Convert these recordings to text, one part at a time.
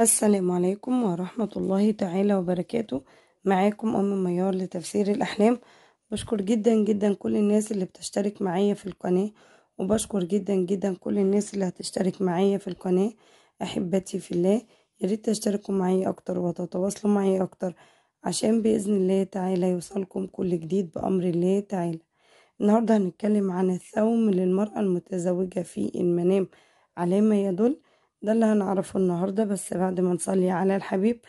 السلام عليكم ورحمة الله تعالى وبركاته معاكم أم ميار لتفسير الأحلام بشكر جدا جدا كل الناس اللي بتشترك معايا في القناة وبشكر جدا جدا كل الناس اللي هتشترك معايا في القناة أحبتي في الله ياريت تشتركوا معايا أكتر وتتواصلوا معايا أكتر عشان بإذن الله تعالى يوصلكم كل جديد بأمر الله تعالى النهاردة هنتكلم عن الثوم للمرأة المتزوجة في المنام على ما يدل ده اللي هنعرفه النهاردة بس بعد ما نصلي على الحبيب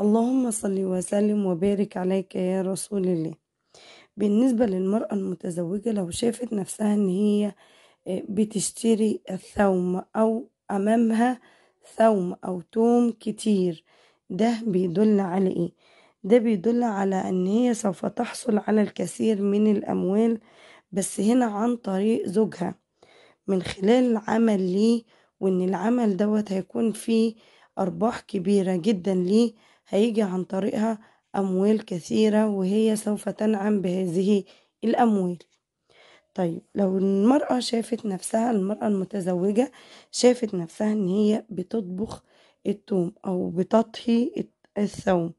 اللهم صل وسلم وبارك عليك يا رسول الله بالنسبة للمرأة المتزوجة لو شافت نفسها ان هي آه، بتشتري الثوم او امامها ثوم او توم كتير ده بيدل على ايه ده بيدل على ان هي سوف تحصل على الكثير من الاموال بس هنا عن طريق زوجها من خلال عمل ليه وإن العمل دوت هيكون فيه أرباح كبيرة جدا ليه هيجي عن طريقها أموال كثيرة وهي سوف تنعم بهذه الأموال طيب لو المرأة شافت نفسها المرأة المتزوجة شافت نفسها إن هي بتطبخ التوم أو بتطهي الثوم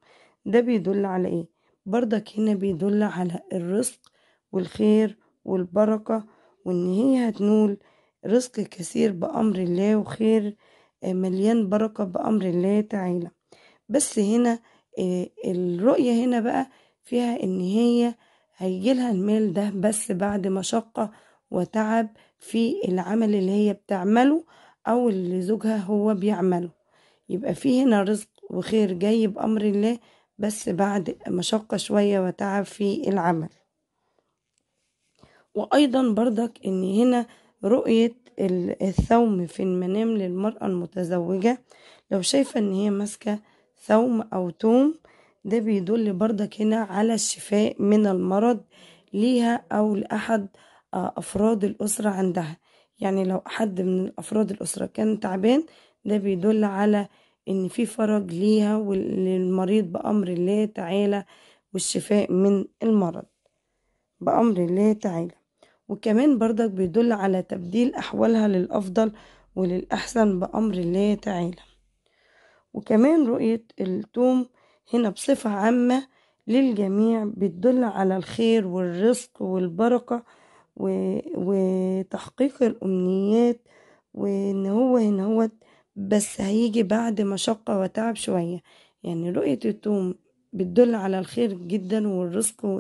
ده بيدل على إيه؟ برضك هنا بيدل على الرزق والخير والبركة وإن هي هتنول رزق كثير بأمر الله وخير آه، مليان بركة بأمر الله تعالى بس هنا آه، الرؤية هنا بقى فيها ان هي هيجيلها المال ده بس بعد مشقة وتعب في العمل اللي هي بتعمله او اللي زوجها هو بيعمله يبقى في هنا رزق وخير جاي بأمر الله بس بعد مشقة شوية وتعب في العمل وأيضا برضك إن هنا رؤية الثوم في المنام للمرأة المتزوجة لو شايفة ان هي ماسكة ثوم او توم ده بيدل برضك هنا على الشفاء من المرض ليها او لاحد آه، افراد الاسرة عندها يعني لو حد من افراد الاسرة كان تعبان ده بيدل على ان في فرج ليها وللمريض بامر الله تعالى والشفاء من المرض بامر الله تعالى وكمان برضك بيدل على تبديل أحوالها للأفضل وللأحسن بأمر الله تعالى وكمان رؤية التوم هنا بصفة عامة للجميع بتدل على الخير والرزق والبركة وتحقيق الأمنيات وإن هو إن هو بس هيجي بعد مشقة وتعب شوية يعني رؤية التوم بتدل على الخير جدا والرزق